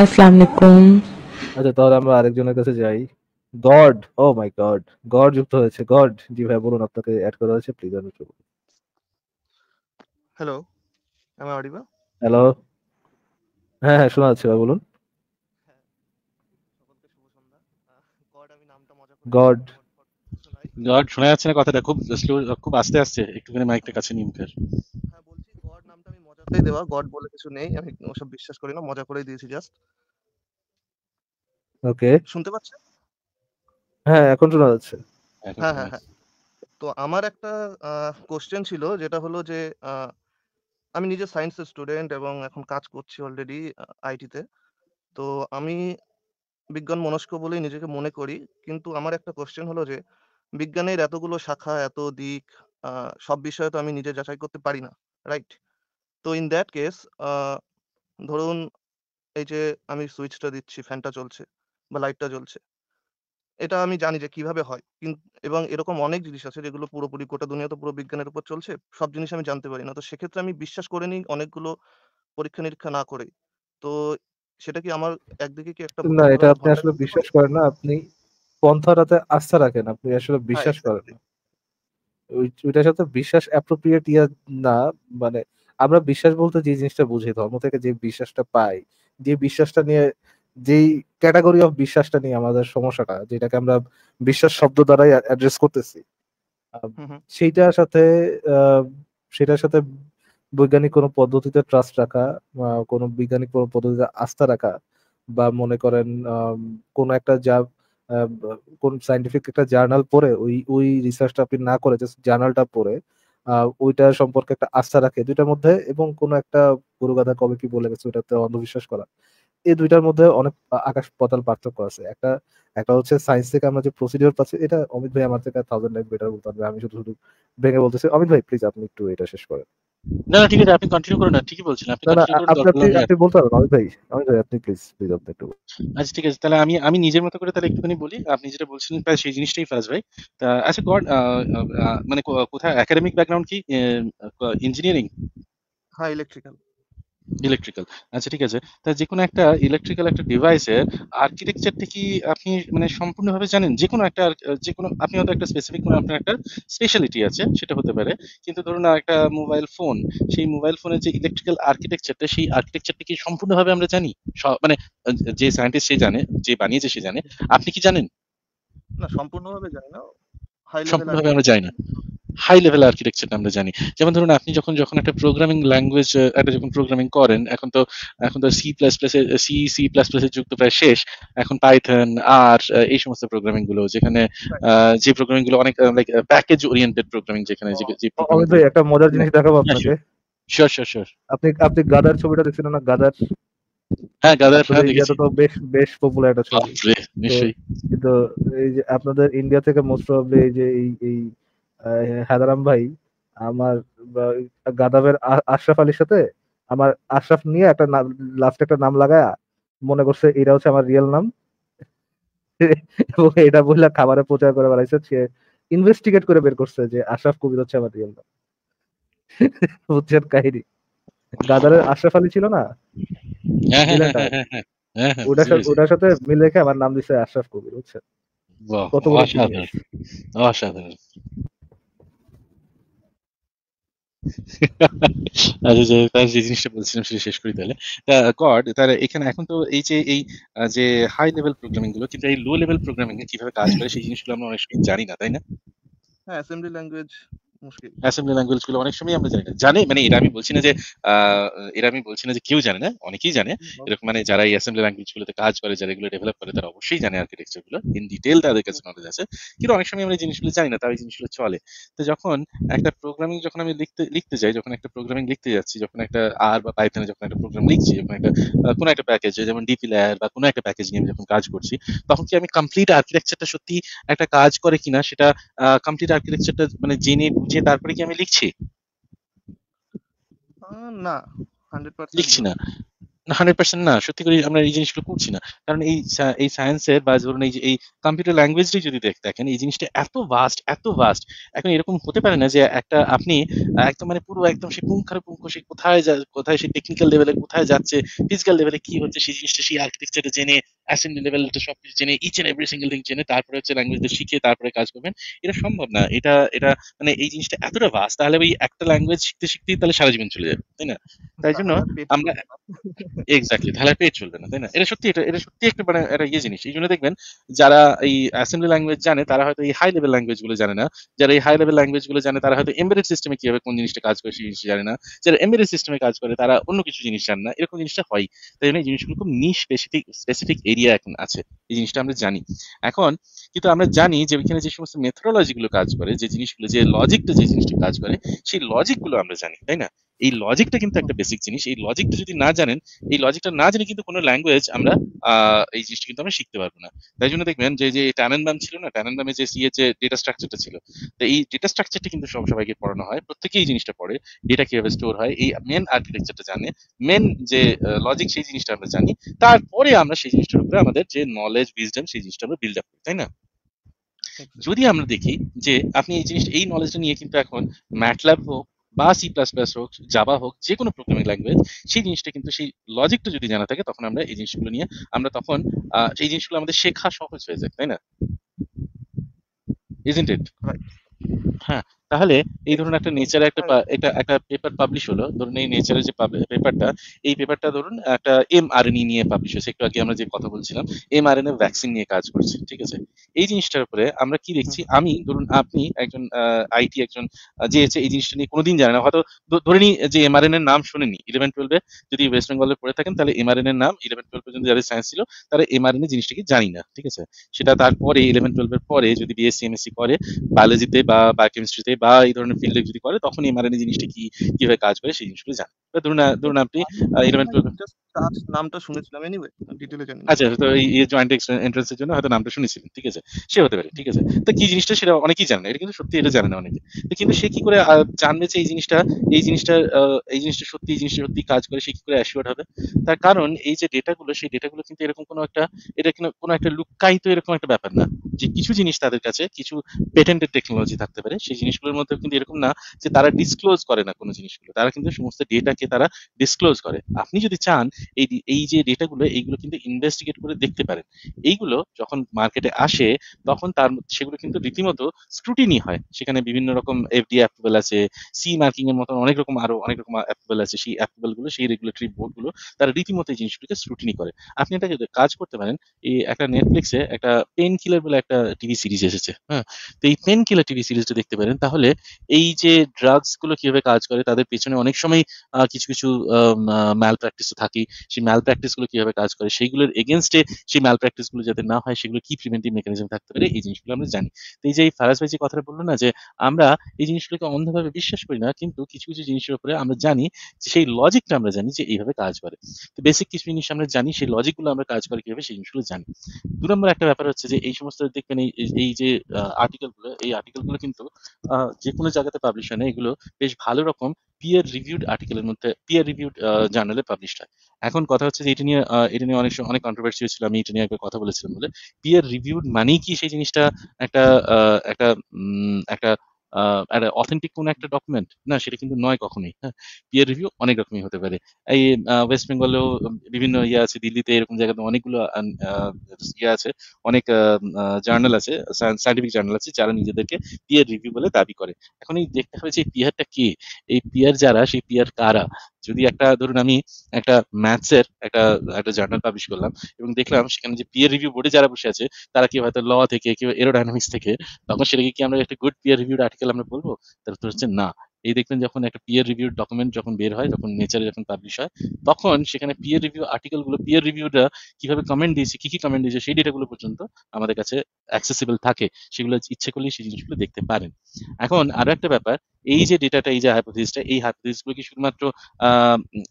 আসসালামু আলাইকুম আচ্ছা তাহলে আমরা আরেকজনের কাছে যাই god oh my god god যুক্ত হয়েছে গড জি ভাই বলুন আপনাকে অ্যাড করা হয়েছে প্লিজ আমি হ্যালো আমি অডিবল হ্যালো হ্যাঁ হ্যাঁ শোনা যাচ্ছে ভাই বলুন গড গড শোনা যাচ্ছে না কথাটা খুব স্লো খুব আস্তে আস্তে একটুখানি মাইকটা কাছে নিয়ে মুখের হ্যাঁ, হাতেই দেওয়া গড বলে কিছু নেই আমি ওসব বিশ্বাস করি না মজা করেই দিয়েছি জাস্ট ওকে শুনতে পাচ্ছ হ্যাঁ এখন শোনা যাচ্ছে হ্যাঁ হ্যাঁ, হ্যাঁ তো আমার একটা কোশ্চেন ছিল যেটা হলো যে আমি নিজে সায়েন্সের স্টুডেন্ট এবং এখন কাজ করছি অলরেডি আইটিতে তো আমি বিজ্ঞান মনস্ক বলেই নিজেকে মনে করি কিন্তু আমার একটা কোশ্চেন হলো যে বিজ্ঞানের এতগুলো শাখা এত দিক সব বিষয়ে তো আমি নিজে যাচাই করতে পারি না রাইট তো ইন দ্যাট কেস ধরুন এই যে আমি সুইচটা দিচ্ছি ফ্যানটা চলছে বা লাইটটা চলছে এটা আমি জানি যে কিভাবে হয় কিন্তু এবং এরকম অনেক জিনিস আছে যেগুলো পুরোপুরি গোটা দুনিয়া তো পুরো বিজ্ঞানের উপর চলছে সব জিনিস আমি জানতে পারি না তো সেক্ষেত্রে আমি বিশ্বাস করে নিই অনেকগুলো পরীক্ষা নিরীক্ষা না করে তো সেটা কি আমার একদিকে কি একটা না এটা আপনি আসলে বিশ্বাস করেন না আপনি পন্থাটাতে আস্থা রাখেন আপনি আসলে হ্যাঁ, বিশ্বাস করেন না ওইটার সাথে বিশ্বাস অ্যাপ্রোপ্রিয়েট ইয়া না মানে আমরা বিশ্বাস বলতে যে জিনিসটা বুঝি ধর্ম থেকে যে বিশ্বাসটা পাই যে বিশ্বাসটা নিয়ে যেই ক্যাটাগরি অফ বিশ্বাসটা নিয়ে আমাদের সমস্যাটা যেটাকে আমরা বিশ্বাস শব্দ দ্বারাই অ্যাড্রেস করতেছি সেইটার সাথে সেটার সাথে বৈজ্ঞানিক কোনো পদ্ধতিতে ট্রাস্ট রাখা কোনো বৈজ্ঞানিক কোনো পদ্ধতিতে আস্থা রাখা বা মনে করেন কোনো একটা যা কোন সাইন্টিফিক একটা জার্নাল পড়ে ওই ওই রিসার্চটা আপনি না করে জার্নালটা পড়ে ওইটা সম্পর্কে একটা আস্থা রাখে দুইটার মধ্যে এবং কোনো একটা গরু গাধা কবে কি বলে গেছে ওইটাতে অন্ধবিশ্বাস করা এই দুইটার মধ্যে অনেক আকাশ পাতাল পার্থক্য আছে একটা একটা হচ্ছে সায়েন্স থেকে আমরা যে প্রসিডিওর পাচ্ছি এটা অমিত ভাই আমার থেকে থাউজেন্ড লাইফ বেটার বলতে পারবে আমি শুধু শুধু ভেঙে বলতেছি অমিত ভাই প্লিজ আপনি একটু এটা শেষ করেন না না ঠিক আছে আপনি কন্টিনিউ করুন না ঠিকই বলছেন আপনি আপনি বলতে পারেন আমি ভাই আমি ভাই আপনি প্লিজ প্লিজ আপনি একটু আচ্ছা ঠিক আছে তাহলে আমি আমি নিজের মতো করে তাহলে একটুখানি বলি আপনি যেটা বলছিলেন প্রায় সেই জিনিসটাই ফারাজ ভাই তা আচ্ছা গড মানে কোথায় একাডেমিক ব্যাকগ্রাউন্ড কি ইঞ্জিনিয়ারিং হ্যাঁ ইলেকট্রিক্যাল ইলেকট্রিক্যাল আচ্ছা ঠিক আছে তা যে কোনো একটা ইলেকট্রিক্যাল একটা ডিভাইসের আর্কিটেকচারটা কি আপনি মানে সম্পূর্ণভাবে জানেন যে কোনো একটা যে কোনো আপনি হয়তো একটা স্পেসিফিক কোনো আপনার একটা স্পেশালিটি আছে সেটা হতে পারে কিন্তু ধরুন একটা মোবাইল ফোন সেই মোবাইল ফোনের যে ইলেকট্রিক্যাল আর্কিটেকচারটা সেই আর্কিটেকচারটা কি সম্পূর্ণভাবে আমরা জানি মানে যে সায়েন্টিস্ট সে জানে যে বানিয়েছে সে জানে আপনি কি জানেন না সম্পূর্ণভাবে জানি না সম্পূর্ণভাবে আমরা জানি না হাই লেভেল আর্কিটেকচারটা আমরা জানি যেমন ধরুন আপনি যখন যখন একটা প্রোগ্রামিং ল্যাঙ্গুয়েজ একটা যখন প্রোগ্রামিং করেন এখন তো এখন তো C plus plus C C plus প্লাসের যুগ প্রায় শেষ এখন পাইথন আর এই সমস্ত প্রোগ্রামিং গুলো যেখানে যে প্রোগ্রামিং গুলো অনেক লাইক প্যাকেজ ওরিয়েন্টেড প্রোগ্রামিং যেখানে একটা মজার জিনিস দেখাবো হ্যাঁ, আপনাকে শিওর শিওর শিওর আপনি আপনি গাদার ছবিটা দেখছেন না গাদার হ্যাঁ গাদার হ্যাঁ, তো বেশ বেশ পপুলার একটা ছবি নিশ্চয়ই কিন্তু এই যে আপনাদের ইন্ডিয়া থেকে মোস্ট প্রবাবলি এই যে এই এই হায়দারাম ভাই আমার গাদাবের আশরাফ আলীর সাথে আমার আশরাফ নিয়ে একটা লাস্ট একটা নাম লাগায় মনে করছে এটা হচ্ছে আমার রিয়েল নাম এবং এটা বললে খাবারে প্রচার করে বেড়াইছে সে ইনভেস্টিগেট করে বের করছে যে আশরাফ কবির হচ্ছে আমার রিয়েল নাম বুঝছেন কাহিনী গাদারের আশরাফ আলী ছিল না হ্যাঁ, হ্যাঁ, হ্যাঁ, ওটার সাথে ওটার মিলে রেখে আমার নাম দিছে আশরাফ কবির বুঝছেন কত বছর অসাধারণ আচ্ছা, আচ্ছা যে জিনিসটা বলছিলাম শেষ করি তাহলে এখানে এখন তো এই যে এই যে হাই লেভেল গুলো কিন্তু এই লো লেভেল প্রোগ্রামিং এ কিভাবে কাজ করে সেই জিনিসগুলো আমরা অনেক সময় জানি না তাই না হ্যাঁ অ্যাসেম্বলি ল্যাঙ্গুয়েজ মুশকিল অ্যাসেম্বলি ল্যাঙ্গুয়েজ গুলো অনেক সময় আমরা জানি না জানি মানে এটা আমি বলছি না যে এটা আমি বলছি না যে কেউ জানে না অনেকেই জানে এরকম মানে যারা এই অ্যাসেম্বলি ল্যাঙ্গুয়েজ গুলোতে কাজ করে যারা এগুলো ডেভেলপ করে তারা অবশ্যই জানে আর্কিটেকচার গুলো ইন ডিটেল তাদের কাছে নলেজ আছে কিন্তু অনেক সময় আমরা জিনিসগুলো জানি না তার এই জিনিসগুলো চলে তো যখন একটা প্রোগ্রামিং যখন আমি লিখতে লিখতে যাই যখন একটা প্রোগ্রামিং লিখতে যাচ্ছি যখন একটা আর বা পাইথনে যখন একটা প্রোগ্রাম লিখছি যখন একটা কোনো একটা প্যাকেজ যেমন ডিপি লেয়ার বা কোনো একটা প্যাকেজ নিয়ে আমি যখন কাজ করছি তখন কি আমি কমপ্লিট আর্কিটেকচারটা সত্যি একটা কাজ করে কিনা সেটা কমপ্লিট আর্কিটেকচারটা মানে জেনে যে তারপরে কি আমি লিখছি না লিখছি না হান্ড্রেড পার্সেন্ট না সত্যি করে আমরা এই জিনিসগুলো করছি না কারণ এই এই সায়েন্সের বা ধরুন এই এই কম্পিউটার ল্যাঙ্গুয়েজটি যদি দেখেন এই জিনিসটা এত ভাস্ট এত ভাস্ট এখন এরকম হতে পারে না যে একটা আপনি একদম মানে পুরো একদম সে পুঙ্খ সে কোথায় কোথায় সে টেকনিক্যাল লেভেলে কোথায় যাচ্ছে ফিজিক্যাল লেভেলে কি হচ্ছে সেই জিনিসটা সেই আর্কিটেকচারটা জেনে লেভেলটা সবকিছু জেনে each and every single thing জেনে তারপরে হচ্ছে ল্যাঙ্গুয়েজটা শিখে তারপরে কাজ করবেন এটা সম্ভব না এটা এটা মানে এই জিনিসটা এতটা ভাস তাহলে ওই একটা ল্যাঙ্গুয়েজ শিখতে শিখতেই তাহলে সারা জীবন চলে যাবে তাই না তাই জন্য আমরা এক্স্যাক্টলি তাহলে চলবে না তাই না এটা সত্যি এটা এটা সত্যি একটা মানে ইয়ে জিনিস এই জন্য দেখবেন যারা এই অ্যাসেম্বলি ল্যাঙ্গুয়েজ জানে তারা হয়তো এই হাই লেভেল ল্যাঙ্গুয়েজ গুলো জানে না যারা এই হাই লেভেল ল্যাঙ্গুয়েজ গুলো জানে তারা হয়তো এমবেডেড সিস্টেমে কিভাবে কোন জিনিসটা কাজ করে সেই জানে না যারা এমবেডেড সিস্টেমে কাজ করে তারা অন্য কিছু জিনিস জানে না এরকম জিনিসটা হয় তাই জন্য এই জিনিসগুলো খুব নিশ স্পেসিফিক স্পেসিফিক এরিয়া এখন আছে এই জিনিসটা আমরা জানি এখন কিন্তু আমরা জানি যে ওইখানে যে সমস্ত গুলো কাজ করে যে জিনিসগুলো যে লজিকটা যে জিনিসটা কাজ করে সেই লজিকগুলো আমরা জানি তাই না এই লজিকটা কিন্তু একটা বেসিক জিনিস এই লজিকটা যদি না জানেন এই লজিকটা না জেনে কিন্তু কোনো ল্যাঙ্গুয়েজ আমরা এই জিনিসটা কিন্তু আমরা শিখতে পারবো না তাই জন্য দেখবেন যে যে ট্যানেনবাম ছিল না ট্যানেনবামে যে সিএ যে ডেটা স্ট্রাকচারটা ছিল তো এই ডেটা স্ট্রাকচারটা কিন্তু সব সবাইকে পড়ানো হয় প্রত্যেকেই এই জিনিসটা পড়ে ডেটা কিভাবে স্টোর হয় এই মেন আর্কিটেকচারটা জানে মেন যে লজিক সেই জিনিসটা আমরা জানি তারপরে আমরা সেই জিনিসটার উপরে আমাদের যে নলেজ উইজডম সেই জিনিসটা আমরা বিল্ড আপ করি তাই না যদি আমরা দেখি যে আপনি এই জিনিস এই নলেজটা নিয়ে কিন্তু এখন ম্যাটল্যাব হোক বা সি প্লাস প্লাস হোক জাবা হোক যে কোনো প্রোগ্রামিং ল্যাঙ্গুয়েজ সেই জিনিসটা কিন্তু সেই লজিকটা যদি জানা থাকে তখন আমরা এই জিনিসগুলো নিয়ে আমরা তখন এই জিনিসগুলো আমাদের শেখা সহজ হয়ে যায় তাই না হ্যাঁ তাহলে এই ধরুন একটা নেচারে হ্যাঁ। একটা একটা একটা পেপার পাবলিশ হলো ধরুন এই নেচারের যে পেপারটা এই পেপারটা ধরুন একটা এম আর নিয়ে পাবলিশ হয়েছে একটু আগে আমরা যে কথা বলছিলাম এম আর ভ্যাকসিন নিয়ে কাজ করছে ঠিক আছে এই জিনিসটার উপরে আমরা কি দেখছি আমি ধরুন আপনি একজন আইটি একজন যে এই জিনিসটা নিয়ে কোনোদিন জানে না হয়তো ধরে নিই যে এম আর এর নাম শুনেনি ইলেভেন টুয়েলভে যদি ওয়েস্ট বেঙ্গলে পড়ে থাকেন তাহলে এম আর এর নাম ইলেভেন টুয়েলভ পর্যন্ত যাদের সায়েন্স ছিল তারা এম আর এন জিনিসটাকে জানি না ঠিক আছে সেটা তারপরে ইলেভেন টুয়েলভের পরে যদি বিএসসি এমএসসি করে বায়োলজিতে বা বায়োকেমিস্ট্রিতে বা এই ধরনের ফিল্ডে যদি করে তখন এই এমআরএনএ জিনিসটা কি কিভাবে কাজ করে সেই জিনিসগুলো জানে ধরুন ধরুন আপনি ইলেভেন টুয়েলভ তার নামটা শুনেছিলাম এনিওয়ে জানি আচ্ছা তো এই জয়েন্ট জন্য হয়তো নামটা শুনেছিলেন ঠিক আছে সে হতে পারে ঠিক আছে তো কি জিনিসটা সেটা অনেকেই জানে না এটা কিন্তু সত্যি এটা জানে না অনেকে তো কিন্তু সে কি করে জানবে যে এই জিনিসটা এই জিনিসটা এই জিনিসটা সত্যি এই জিনিসটা সত্যি কাজ করে সে কি করে অ্যাসিওর হবে তার কারণ এই যে ডেটাগুলো সেই ডেটাগুলো কিন্তু এরকম কোনো একটা এটা কিন্তু কোনো একটা লুকায়িত এরকম একটা ব্যাপার না যে কিছু জিনিস তাদের কাছে কিছু পেটেন্টেড টেকনোলজি থাকতে পারে সেই জিনিসগুলোর মধ্যে কিন্তু এরকম না যে তারা ডিসক্লোজ করে না কোনো জিনিসগুলো তারা কিন্তু সমস্ত ডেটাকে তারা ডিসক্লোজ করে আপনি যদি চান এই এই যে ডেটাগুলো এইগুলো কিন্তু ইনভেস্টিগেট করে দেখতে পারেন এইগুলো যখন মার্কেটে আসে তখন তার সেগুলো কিন্তু রীতিমতো স্ক্রুটিনি হয় সেখানে বিভিন্ন রকম এফডি অ্যাপ্রুভেল আছে সি মার্কিং এর মতন অনেক রকম আরো অনেক রকম অ্যাপ্রুভেল আছে সেই অ্যাপ্রুভেল গুলো সেই রেগুলেটরি বোর্ড গুলো তারা রীতিমতো এই জিনিসগুলোকে স্ক্রুটিনি করে আপনি একটা কাজ করতে পারেন এই একটা নেটফ্লিক্সে একটা পেন কিলার বলে একটা টিভি সিরিজ এসেছে হ্যাঁ তো এই পেন কিলার টিভি সিরিজটা দেখতে পারেন তাহলে এই যে ড্রাগস গুলো কিভাবে কাজ করে তাদের পেছনে অনেক সময় কিছু কিছু ম্যাল প্র্যাকটিসও থাকে সেই ম্যাল প্র্যাকটিসগুলো কিভাবে কাজ করে সেইগুলোর এগেনস্টে সেই ম্যাল প্র্যাকটিসগুলো যাতে না হয় সেগুলো কি প্রিভেন্টিভ মেকানিজম থাকতে পারে এই জিনিসগুলো আমরা জানি তো এই যে এই ফারাজ ভাই যে কথাটা বললো না যে আমরা এই জিনিসগুলোকে অন্ধভাবে বিশ্বাস করি না কিন্তু কিছু কিছু জিনিসের উপরে আমরা জানি যে সেই লজিকটা আমরা জানি যে এইভাবে কাজ করে তো বেসিক কিছু জিনিস আমরা জানি সেই লজিকগুলো আমরা কাজ করে কিভাবে সেই জিনিসগুলো জানি দু নম্বর একটা ব্যাপার হচ্ছে যে এই সমস্ত দেখবেন এই যে আর্টিকেলগুলো এই আর্টিকেলগুলো কিন্তু যে কোনো জায়গাতে পাবলিশ হয় না এগুলো বেশ ভালো রকম পিয়ার রিভিউড আর্টিকেলের মধ্যে রিভিউতে পিয়ার রিভিউড জার্নালে পাবলিশ হয় এখন কথা হচ্ছে যে এটা নিয়ে এটা নিয়ে অনেক সময় অনেক কন্ট্রোভার্সি হয়েছিল আমি এটা নিয়ে একবার কথা বলেছিলাম বলে পিয়ার রিভিউড মানেই কি সেই জিনিসটা একটা একটা একটা একটা অথেন্টিক কোনো একটা ডকুমেন্ট না সেটা কিন্তু নয় কখনোই হ্যাঁ পিয়ার রিভিউ অনেক রকমই হতে পারে এই ওয়েস্ট বেঙ্গলেও বিভিন্ন ইয়ে আছে দিল্লিতে এরকম জায়গাতে অনেকগুলো ইয়ে আছে অনেক জার্নাল আছে সাইন্টিফিক জার্নাল আছে যারা নিজেদেরকে পিয়ার রিভিউ বলে দাবি করে এখন এই দেখতে হবে যে পিয়ারটা কি এই পিয়ার যারা সেই পিয়ার কারা যদি একটা ধরুন আমি একটা ম্যাথসের একটা একটা জার্নাল পাবলিশ করলাম এবং দেখলাম সেখানে যে পিয়ার রিভিউ বোর্ডে যারা বসে আছে তারা কি হয়তো ল থেকে কেউ এরোডাইনামিক্স থেকে তখন সেটাকে কি আমরা একটা গুড পিয়ার রিভিউড আর্টিকেল আমরা বলবো তার উত্তর হচ্ছে না এই দেখলেন যখন একটা পিয়ার রিভিউ ডকুমেন্ট যখন বের হয় যখন নেচারে যখন পাবলিশ হয় তখন সেখানে পিয়ার রিভিউ আর্টিকেলগুলো পিয়ার রিভিউটা কিভাবে কমেন্ট দিয়েছে কি কি কমেন্ট দিয়েছে সেই ডেটাগুলো পর্যন্ত আমাদের কাছে অ্যাক্সেসিবল থাকে সেগুলো ইচ্ছে করলে সেই জিনিসগুলো দেখতে পারেন এখন আরো একটা ব্যাপার এই যে ডেটাটা এই যে হাইপোথিসটা এই হাইপোথিসগুলো কি শুধুমাত্র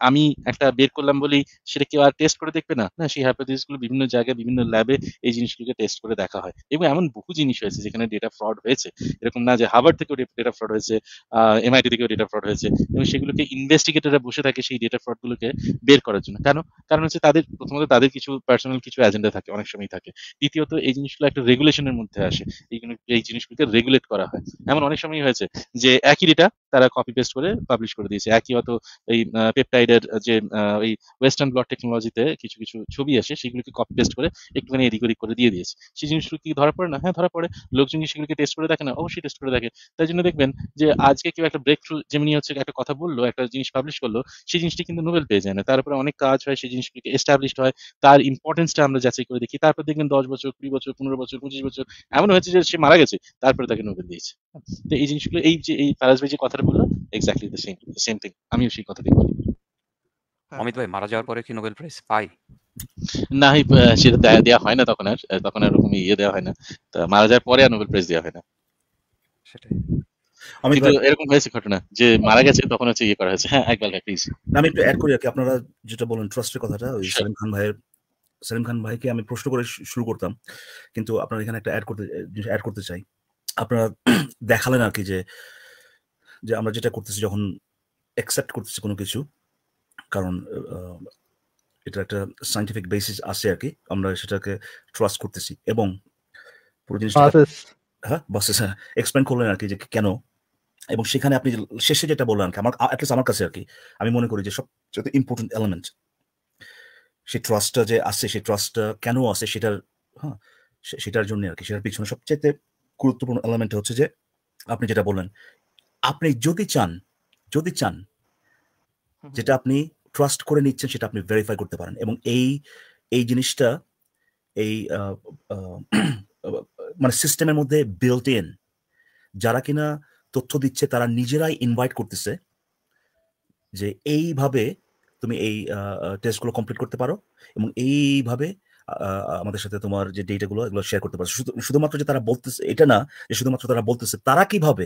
আমি একটা বের করলাম বলেই সেটা কেউ আর টেস্ট করে দেখবে না না সেই হাইপোথিসগুলো বিভিন্ন জায়গায় বিভিন্ন ল্যাবে এই জিনিসগুলোকে টেস্ট করে দেখা হয় এবং এমন বহু জিনিস হয়েছে যেখানে ডেটা ফ্রড হয়েছে এরকম না যে হাবার থেকেও ডেটা ফ্রড হয়েছে এম আইটি থেকেও ডেটা ফ্রড হয়েছে এবং সেগুলোকে ইনভেস্টিগেটররা বসে থাকে সেই ডেটা ফ্রডগুলোকে বের করার জন্য কেন কারণ হচ্ছে তাদের প্রথমত তাদের কিছু পার্সোনাল কিছু এজেন্ডা থাকে অনেক সময় থাকে দ্বিতীয়ত এই জিনিসগুলো একটা রেগুলেশনের মধ্যে আসে এই জিনিসগুলোকে রেগুলেট করা হয় এমন অনেক সময় হয়েছে যে একই ডেটা তারা কপি পেস্ট করে পাবলিশ করে দিয়েছে একই অত এই পেপটাইডের যে ওই ওয়েস্টার্ন ব্লড টেকনোলজিতে কিছু কিছু ছবি আসে সেগুলোকে কপি পেস্ট করে একটুখানি এদিক ওদিক করে দিয়ে দিয়েছে সেই জিনিসগুলো কি ধরা পড়ে না হ্যাঁ ধরা পড়ে লোকজন কি সেগুলোকে টেস্ট করে দেখে না অবশ্যই টেস্ট করে দেখে তাই জন্য দেখবেন যে আজকে কেউ একটা ব্রেক থ্রু যেমনি হচ্ছে একটা কথা বললো একটা জিনিস পাবলিশ করলো সেই জিনিসটি কিন্তু নোবেল পেয়ে যায় না তারপরে অনেক কাজ হয় সেই জিনিসগুলিকে এস্টাবলিশড হয় তার ইম্পর্টেন্সটা আমরা যাচাই করে দেখি তারপর দেখবেন দশ বছর কুড়ি বছর পনেরো বছর পঁচিশ বছর এমন হয়েছে যে সে মারা গেছে তারপরে তাকে নোবেল দিয়েছে তো এই জিনিসগুলো এই যে এই ফারাজ ভাই যে কথা কথাটা বললো exactly the same the same thing আমিও সেই কথাটাই বলি হ্যাঁ। অমিত ভাই মারা যাওয়ার পরে কি নোবেল প্রাইজ পাই না সেটা দেয়া দেওয়া হয় না তখন আর তখন আর ওরকম ইয়ে দেওয়া হয় না মারা যাওয়ার পরে আর নোবেল প্রাইজ দেওয়া হয় না সেটাই ইয়ে হ্যাঁ আমি করি আর কি আপনারা যেটা ট্রাস্টের কথাটা ওই সালিম খান ভাইয়ের খান ভাইকে আমি প্রশ্ন করে শুরু করতাম কিন্তু আপনার এখানে একটা অ্যাড করতে অ্যাড করতে চাই আপনারা দেখালেন আর কি যে যে আমরা যেটা করতেছি যখন অ্যাকসেপ্ট করতেছি কোনো কিছু কারণ এটা একটা সাইন্টিফিক বেসিস আছে আর কি আমরা সেটাকে ট্রাস্ট করতেছি এবং পুরো জিনিসটা হ্যাঁ বাসেস হ্যাঁ এক্সপ্লেন করলেন আর কি যে কেন এবং সেখানে আপনি শেষে যেটা বললেন আর কি আমার অ্যাটলিস্ট আমার কাছে আর কি আমি মনে করি যে সবচেয়ে ইম্পর্টেন্ট এলিমেন্ট সেই ট্রাস্টটা যে আছে সেই ট্রাস্টটা কেন আছে সেটার হ্যাঁ সেটার জন্য আর কি সেটার পিছনে সবচেয়ে গুরুত্বপূর্ণ এলিমেন্ট হচ্ছে যে আপনি যেটা বললেন আপনি যদি চান যদি চান যেটা আপনি ট্রাস্ট করে নিচ্ছেন সেটা আপনি ভেরিফাই করতে পারেন এবং এই এই জিনিসটা এই মানে সিস্টেমের মধ্যে বিল্ট ইন যারা কিনা তথ্য দিচ্ছে তারা নিজেরাই ইনভাইট করতেছে যে এইভাবে তুমি এই টেস্টগুলো কমপ্লিট করতে পারো এবং এইভাবে আমাদের সাথে তোমার যে ডেটাগুলো এগুলো শেয়ার করতে পারো শুধুমাত্র যে তারা বলতেছে এটা না যে শুধুমাত্র তারা বলতেছে তারা কিভাবে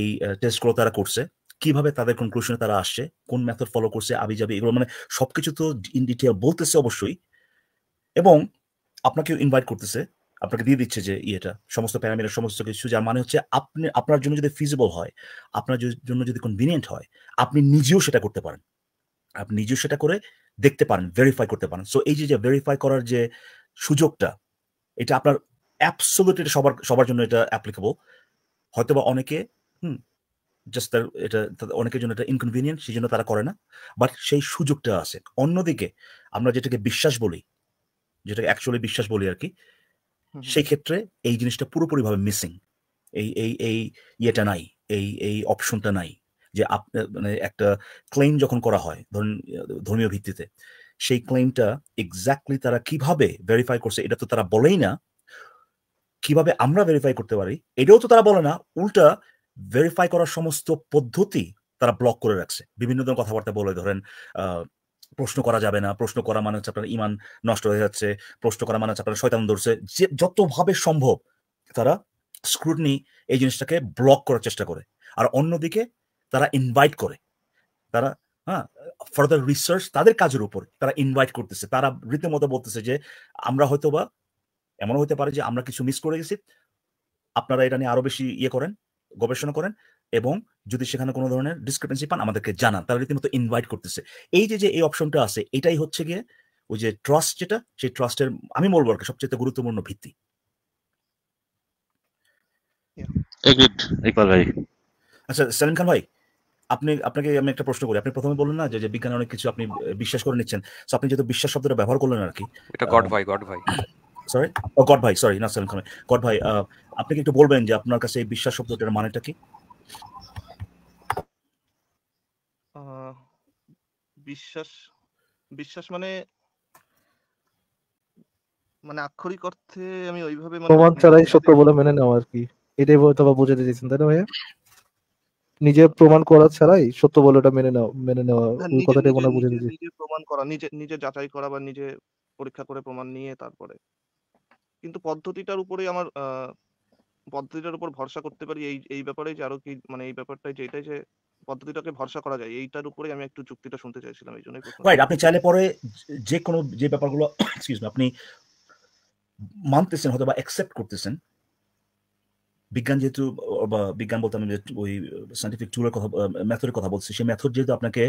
এই টেস্টগুলো তারা করছে কিভাবে তাদের কনক্লুশনে তারা আসছে কোন মেথড ফলো করছে আবি যাবে এগুলো মানে সবকিছু তো ইন ডিটেল বলতেছে অবশ্যই এবং আপনাকেও ইনভাইট করতেছে আপনাকে দিয়ে দিচ্ছে যে ইয়েটা সমস্ত প্যারামিটার সমস্ত কিছু যার মানে হচ্ছে আপনি আপনার জন্য যদি ফিজিবল হয় আপনার জন্য যদি কনভিনিয়েন্ট হয় আপনি নিজেও সেটা করতে পারেন আপনি নিজেও সেটা করে দেখতে পারেন ভেরিফাই করতে পারেন সো এই যে ভেরিফাই করার যে সুযোগটা এটা আপনার অ্যাবসোলুট এটা সবার সবার জন্য এটা অ্যাপ্লিকেবল হয়তোবা অনেকে জাস্ট এটা অনেকের জন্য এটা ইনকনভিনিয়েন্ট সেই জন্য তারা করে না বাট সেই সুযোগটা আছে অন্যদিকে আমরা যেটাকে বিশ্বাস বলি যেটাকে অ্যাকচুয়ালি বিশ্বাস বলি আর কি সেই ক্ষেত্রে এই জিনিসটা পুরোপুরিভাবে মিসিং এই এই এই ইয়েটা নাই এই এই অপশনটা নাই যে মানে একটা ক্লেম যখন করা হয় ধরুন ধর্মীয় ভিত্তিতে সেই ক্লেমটা এক্স্যাক্টলি তারা কিভাবে ভেরিফাই করছে এটা তো তারা বলেই না কিভাবে আমরা ভেরিফাই করতে পারি এটাও তো তারা বলে না উল্টা ভেরিফাই করার সমস্ত পদ্ধতি তারা ব্লক করে রাখছে বিভিন্ন ধরনের কথাবার্তা বলে ধরেন প্রশ্ন করা যাবে না প্রশ্ন করা মানে হচ্ছে আপনার ইমান নষ্ট হয়ে যাচ্ছে প্রশ্ন করা মানে হচ্ছে আপনার শয়তান ধরছে যে যতভাবে সম্ভব তারা স্ক্রুটনি এই জিনিসটাকে ব্লক করার চেষ্টা করে আর অন্যদিকে তারা ইনভাইট করে তারা হ্যাঁ ফার্দার রিসার্চ তাদের কাজের উপর তারা ইনভাইট করতেছে তারা রীতিমতো বলতেছে যে আমরা হয়তো বা এমনও হতে পারে যে আমরা কিছু মিস করে গেছি আপনারা এটা নিয়ে আরো বেশি ইয়ে করেন গবেষণা করেন এবং যদি সেখানে কোনো ধরনের ডিসক্রিপেন্সি পান আমাদেরকে জানান তারা রীতিমতো ইনভাইট করতেছে এই যে যে এই অপশনটা আছে এটাই হচ্ছে গিয়ে ওই যে ট্রাস্ট যেটা সেই ট্রাস্টের আমি বলবো আর সবচেয়ে গুরুত্বপূর্ণ ভিত্তি আচ্ছা সালিম খান ভাই আপনি আপনাকে আমি একটা প্রশ্ন করি আপনি প্রথমে বললেন না যে বিজ্ঞানে অনেক কিছু আপনি বিশ্বাস করে নিচ্ছেন সো আপনি যেহেতু বিশ্বাস শব্দটা ব্যবহার করলেন আর কি এটা গড ভাই গড ভাই সরি ও গড ভাই সরি খান গড ভাই আপনি কি একটু বলবেন যে আপনার কাছে এই বিশ্বাস শব্দটার মানেটা কি বিশ্বাস বিশ্বাস মানে মানে আক্ষরিক অর্থে আমি ওইভাবে মানে প্রমাণ মানে ছাড়াই সত্য বলে মেনে নেওয়া আর কি এটাই হয়তো বা বোঝাতে চাইছেন তাই না ভাইয়া নিজে প্রমাণ করা ছাড়াই সত্য বলে মেনে নেওয়া মেনে হ্যাঁ, নেওয়া ওই কথাটাই মনে বুঝে নিজে প্রমাণ করা নিজে নিজে যাচাই করা বা নিজে পরীক্ষা করে প্রমাণ নিয়ে তারপরে কিন্তু পদ্ধতিটার উপরেই আমার পদ্ধতিটার উপর ভরসা করতে পারি এই এই ব্যাপারে যে আরো কি মানে এই ব্যাপারটাই যেটাই যে পদ্ধতিটাকে ভরসা করা যায় এইটার উপরে আমি একটু যুক্তিটা শুনতে চাইছিলাম এই জন্যই রাইট আপনি চাইলে পরে যে কোনো যে ব্যাপারগুলো এক্সকিউজ মি আপনি মানতেছেন হয়তো বা অ্যাকসেপ্ট করতেছেন বিজ্ঞান যেহেতু বা বিজ্ঞান বলতে আমি ওই সাইন্টিফিক টুলের কথা মেথডের কথা বলছি সেই মেথড যেহেতু আপনাকে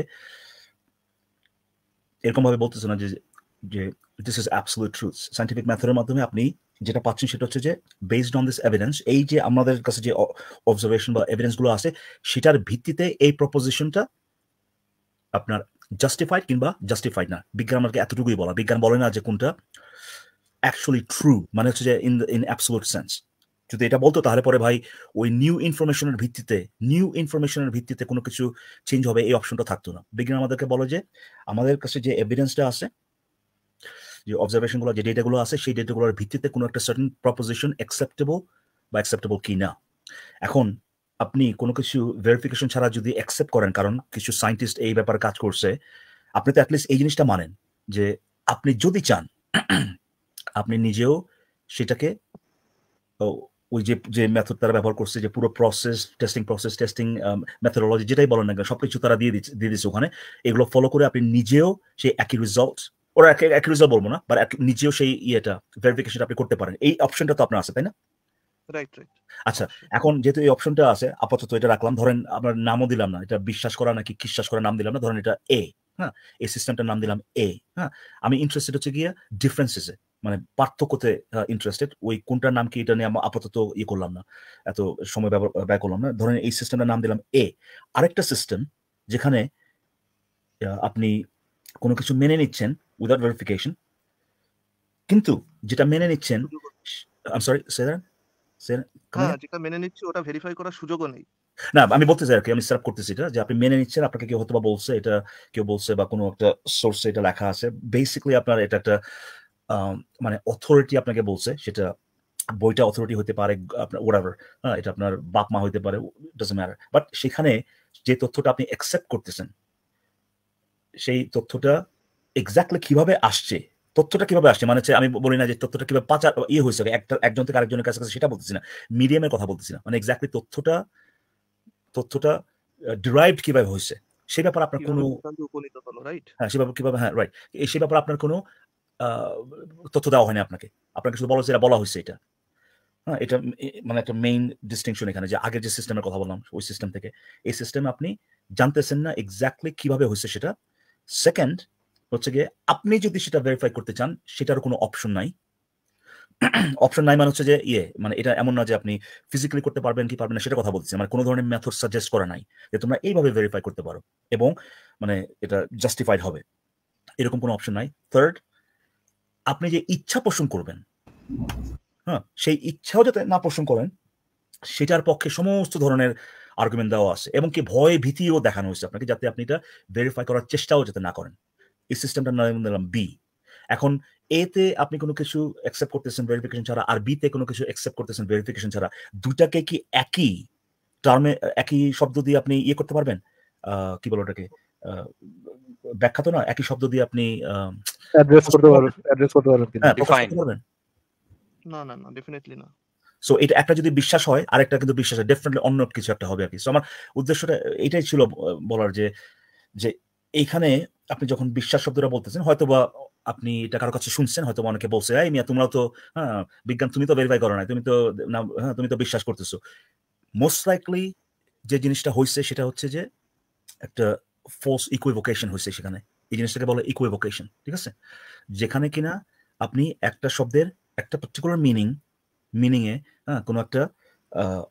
এরকমভাবে বলতেছে না যে যে this is absolute truth scientific মেথডের মাধ্যমে আপনি যেটা পাচ্ছেন সেটা হচ্ছে যে বেসড অন দিস এভিডেন্স এই যে আমাদের কাছে যে অবজারভেশন বা এভিডেন্সগুলো আছে সেটার ভিত্তিতে এই প্রপোজিশনটা আপনার জাস্টিফাইড কিংবা জাস্টিফাইড না বিজ্ঞান আমাকে এতটুকুই বলা বিজ্ঞান বলে না যে কোনটা অ্যাকচুয়ালি ট্রু মানে হচ্ছে যে ইন ইন অ্যাবসোলুট সেন্স যদি এটা বলতো তাহলে পরে ভাই ওই নিউ ইনফরমেশনের ভিত্তিতে নিউ ইনফরমেশনের ভিত্তিতে কোনো কিছু চেঞ্জ হবে এই অপশনটা থাকতো না বিজ্ঞান আমাদেরকে বলে যে আমাদের কাছে যে এভিডেন্সটা আছে যে অবজারভেশনগুলো যে ডেটাগুলো আছে সেই ডেটাগুলোর ভিত্তিতে কোনো একটা সার্টেন প্রপোজিশন অ্যাকসেপ্টেবল বা অ্যাকসেপ্টেবল কি না এখন আপনি কোনো কিছু ভেরিফিকেশন ছাড়া যদি অ্যাকসেপ্ট করেন কারণ কিছু সায়েন্টিস্ট এই ব্যাপারে কাজ করছে আপনি তো অ্যাটলিস্ট এই জিনিসটা মানেন যে আপনি যদি চান আপনি নিজেও সেটাকে ওই যে যে মেথড তারা ব্যবহার করছে যে পুরো process testing process testing methodology যেটাই বলেন না কেন সব কিছু তারা দিয়ে দিচ্ছে দিয়ে দিচ্ছে ওখানে এগুলো ফলো করে আপনি নিজেও সেই একই রেজাল্ট ওরা এক রিজাল্ট বলবো না বাট নিজেও সেই ইয়েটা ভেরিফিকেশনটা আপনি করতে পারেন এই অপশনটা তো আপনার আছে তাই না আচ্ছা এখন যেহেতু এই অপশনটা আছে আপাতত এটা রাখলাম ধরেন আপনার নামও দিলাম না এটা বিশ্বাস করা নাকি বিশ্বাস করা নাম দিলাম না ধরেন এটা এ হ্যাঁ এই সিস্টেমটার নাম দিলাম এ হ্যাঁ আমি ইন্টারেস্টেড হচ্ছে গিয়ে ডিফারেন্সেসে মানে পার্থক্যতে ইন্টারেস্টেড ওই কোনটার নাম কি এটা নিয়ে আমি আপাতত ইয়ে করলাম না এত সময় ব্যয় করলাম না ধরেন এই সিস্টেমটার নাম দিলাম এ আরেকটা সিস্টেম যেখানে আপনি কোনো কিছু মেনে নিচ্ছেন উইদাউট ভেরিফিকেশন কিন্তু যেটা মেনে নিচ্ছেন আই সরি সেদার হ্যাঁ যেটা মেনে নিচ্ছে ওটা ভেরিফাই করার সুযোগও নেই না আমি বলতে চাই আর কি আমি সার্ভ করতেছি এটা যে আপনি মেনে নিচ্ছেন আপনাকে কেউ হয়তো বলছে এটা কেউ বলছে বা কোনো একটা সোর্সে এটা লেখা আছে বেসিক্যালি আপনার এটা একটা মানে অথরিটি আপনাকে বলছে সেটা বইটা অথরিটি হতে পারে আপনার ওয়াটএভার হ্যাঁ এটা আপনার বাপ মা হতে পারে ডাজন্ট ম্যাটার বাট সেখানে যে তথ্যটা আপনি অ্যাকসেপ্ট করতেছেন সেই তথ্যটা এক্স্যাক্টলি কিভাবে আসছে তথ্যটা কিভাবে আসছে মানে আমি বলি না যে তথ্যটা কিভাবে পাচার ইয়ে হয়েছে একটা একজন থেকে আরেকজনের কাছে সেটা বলতেছি না মিডিয়ামের কথা বলতেছি না মানে এক্স্যাক্টলি তথ্যটা তথ্যটা ডিরাইভ কিভাবে হয়েছে সে ব্যাপারে আপনার কোনো হ্যাঁ সে ব্যাপার কিভাবে হ্যাঁ রাইট এই সে ব্যাপারে আপনার কোনো তথ্য দেওয়া হয়নি আপনাকে আপনাকে শুধু বলা এটা বলা হয়েছে এটা হ্যাঁ এটা মানে একটা মেইন ডিস্টিংশন এখানে যে আগের যে সিস্টেমের কথা বললাম ওই সিস্টেম থেকে এই সিস্টেমে আপনি জানতেছেন না এক্স্যাক্টলি কিভাবে হয়েছে সেটা সেকেন্ড হচ্ছে গিয়ে আপনি যদি সেটা ভেরিফাই করতে চান সেটার কোনো অপশন নাই অপশন নাই মানে হচ্ছে যে ইয়ে মানে এটা এমন না যে আপনি ফিজিক্যালি করতে পারবেন কি পারবেন না সেটা কথা বলতেছি মানে কোনো ধরনের মেথড সাজেস্ট করা নাই যে তোমরা এইভাবে ভেরিফাই করতে পারো এবং মানে এটা জাস্টিফাইড হবে এরকম কোনো অপশন নাই থার্ড আপনি যে ইচ্ছা পোষণ করবেন হ্যাঁ সেই ইচ্ছাও যাতে না পোষণ করেন সেটার পক্ষে সমস্ত ধরনের আর্গুমেন্ট দেওয়া আছে এবং কি ভয় ভীতিও দেখানো হয়েছে আপনাকে যাতে আপনি এটা ভেরিফাই করার চেষ্টাও যাতে না করেন এই সিস্টেমটার নাম দিলাম বি এখন এতে আপনি কোনো কিছু অ্যাকসেপ্ট করতেছেন ভেরিফিকেশন ছাড়া আর বিতে কোনো কিছু অ্যাকসেপ্ট করতেছেন ভেরিফিকেশন ছাড়া দুটাকে কি একই টার্মে একই শব্দ দিয়ে আপনি ইয়ে করতে পারবেন কি বলো ওটাকে ব্যাখ্যা তো না একই শব্দ দিয়ে আপনি অ্যাড্রেস করতে পারবেন অ্যাড্রেস করতে পারবেন না না না ডেফিনেটলি না সো এটা একটা যদি বিশ্বাস হয় আরেকটা কিন্তু বিশ্বাস হয় ডেফিনেটলি অন্য কিছু একটা হবে আর কি সো আমার উদ্দেশ্যটা এটাই ছিল বলার যে যে এইখানে আপনি যখন বিশ্বাস শব্দটা বলতেছেন হয়তো বা আপনি এটা কারোর কাছে শুনছেন হয়তো অনেকে বলছে এই মিয়া তোমরাও তো হ্যাঁ বিজ্ঞান তুমি তো ভেরিফাই করো না তুমি তো হ্যাঁ তুমি তো বিশ্বাস করতেছো মোস্ট লাইকলি যে জিনিসটা হয়েছে সেটা হচ্ছে যে একটা ফোর্স ইকুইভোকেশন হয়েছে সেখানে এই জিনিসটাকে বলে ইকুইভোকেশন ঠিক আছে যেখানে কিনা আপনি একটা শব্দের একটা পার্টিকুলার মিনিং মিনিংয়ে হ্যাঁ কোনো একটা